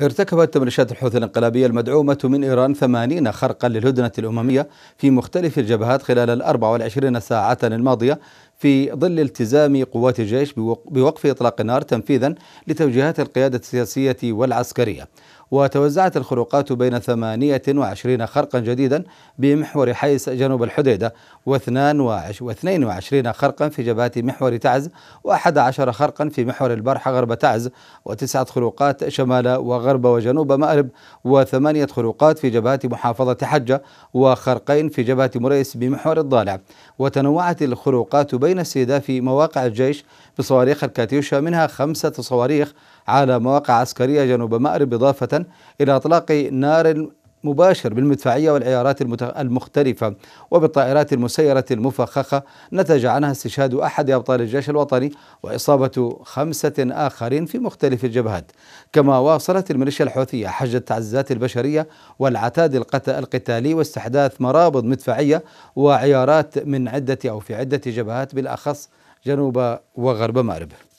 ارتكبت ميليشيات الحوثي الانقلابية المدعومة من إيران ثمانين خرقا للهدنة الأممية في مختلف الجبهات خلال الأربع والعشرين ساعة الماضية في ظل التزام قوات الجيش بوقف إطلاق النار تنفيذا لتوجيهات القيادة السياسية والعسكرية وتوزعت الخروقات بين 28 خرقا جديدا بمحور حيس جنوب الحديدة و22 خرقا في جبهة محور تعز و11 خرقا في محور البرحة غرب تعز وتسعة خروقات شمال وغرب وجنوب مأرب وثمانية خروقات في جبهة محافظة حجة وخرقين في جبهة مريس بمحور الضالع وتنوعت الخروقات بين استهداف مواقع الجيش بصواريخ الكاتيوشا منها خمسة صواريخ على مواقع عسكرية جنوب مأرب إضافة إلى إطلاق نار مباشر بالمدفعية والعيارات المختلفة وبالطائرات المسيرة المفخخة نتج عنها استشهاد أحد أبطال الجيش الوطني وإصابة خمسة آخرين في مختلف الجبهات كما واصلت الميليشيا الحوثية حج التعزيزات البشرية والعتاد القتالي واستحداث مرابض مدفعية وعيارات من عدة أو في عدة جبهات بالأخص جنوب وغرب مأرب